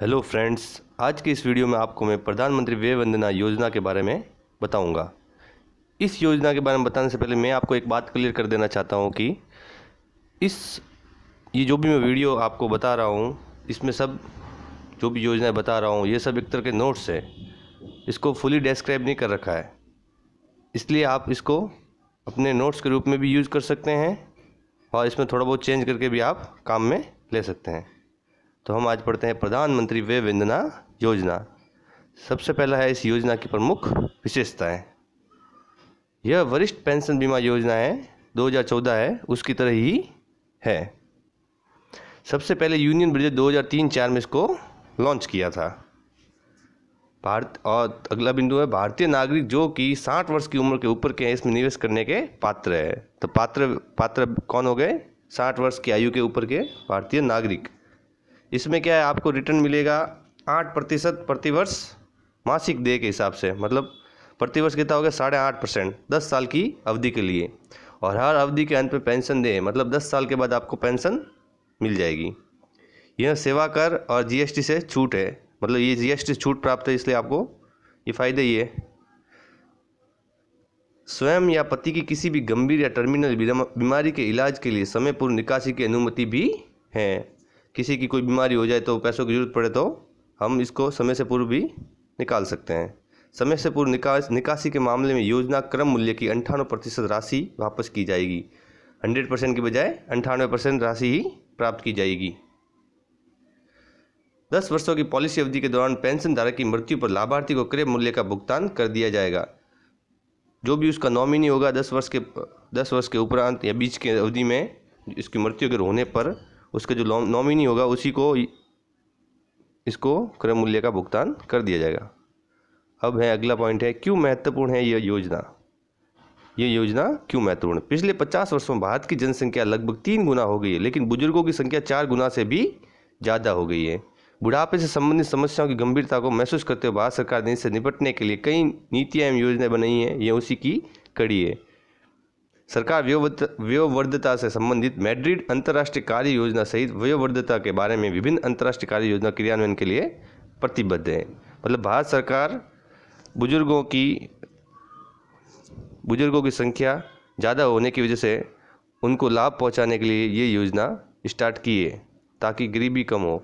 hello friends आज की इस वीडियो में आपको मैं प्रधानमंत्री वे वंदना योजना के बारे में बताऊंगा इस योजना के बारे में बताने से पहले मैं आपको एक बात क्लियर कर देना चाहता हूं कि इस ये जो भी मैं वीडियो आपको बता रहा हूं इसमें सब जो भी योजनाएं बता रहा हूं ये सब एक तरह के नोट्स है इसको फुली डिस्क्राइब नहीं कर रखा है इसलिए आप इसको अपने नोट्स के रूप में भी यूज़ कर सकते हैं और इसमें थोड़ा बहुत चेंज करके भी आप काम में ले सकते हैं तो हम आज पढ़ते हैं प्रधानमंत्री वे वंदना योजना सबसे पहला है इस योजना की प्रमुख विशेषताएं यह वरिष्ठ पेंशन बीमा योजना है 2014 है उसकी तरह ही है सबसे पहले यूनियन ब्रिज 2003-4 में इसको लॉन्च किया था भारत और अगला बिंदु है भारतीय नागरिक जो कि 60 वर्ष की उम्र के ऊपर के हैं इसमें निवेश करने के पात्र है तो पात्र पात्र कौन हो गए 60 वर्ष की आयु के ऊपर के भारतीय नागरिक इसमें क्या है आपको रिटर्न मिलेगा आठ प्रतिशत प्रतिवर्ष मासिक देय के हिसाब से मतलब प्रतिवर्ष कितना हो गया साढ़े आठ परसेंट दस साल की अवधि के लिए और हर अवधि के अंत में पेंशन दें मतलब दस साल के बाद आपको पेंशन मिल जाएगी यह सेवा कर और जीएसटी से छूट है मतलब ये जीएसटी छूट प्राप्त है इसलिए आपको ये फायदे ही है स्वयं या पति की किसी भी गंभीर या टर्मिनल बीमारी के इलाज के लिए समय पूर्व निकासी की अनुमति भी है किसी की कोई बीमारी हो जाए तो पैसों की ज़रूरत पड़े तो हम इसको समय से पूर्व भी निकाल सकते हैं समय से पूर्व निकास निकासी के मामले में योजना क्रम मूल्य की अंठानवे प्रतिशत राशि वापस की जाएगी हंड्रेड परसेंट के बजाय अंठानवे परसेंट राशि ही प्राप्त की जाएगी दस वर्षों की पॉलिसी अवधि के दौरान पेंशन धारक की मृत्यु पर लाभार्थी को क्रय मूल्य का भुगतान कर दिया जाएगा जो भी उसका नॉमिनी होगा दस वर्ष के दस वर्ष के उपरांत या बीच के अवधि में इसकी मृत्यु के होने पर उसका जो नॉमिनी होगा उसी को इसको क्रय मूल्य का भुगतान कर दिया जाएगा अब है अगला पॉइंट है क्यों महत्वपूर्ण है यह योजना ये योजना क्यों महत्वपूर्ण पिछले 50 वर्षों में भारत की जनसंख्या लगभग तीन गुना हो गई है लेकिन बुजुर्गों की संख्या चार गुना से भी ज़्यादा हो गई है बुढ़ापे से संबंधित समस्याओं की गंभीरता को महसूस करते हुए भारत सरकार ने इससे निपटने के लिए कई नीतियाँ एवं योजनाएं बनाई हैं यह उसी की कड़ी है सरकार व्योवर्धता से संबंधित मैड्रिड अंतर्राष्ट्रीय कार्य योजना सहित वयोवर्धता के बारे में विभिन्न अंतर्राष्ट्रीय कार्य योजना क्रियान्वयन के लिए प्रतिबद्ध है मतलब भारत सरकार बुजुर्गों की बुजुर्गों की संख्या ज़्यादा होने की वजह से उनको लाभ पहुंचाने के लिए ये योजना स्टार्ट की है ताकि गरीबी कम हो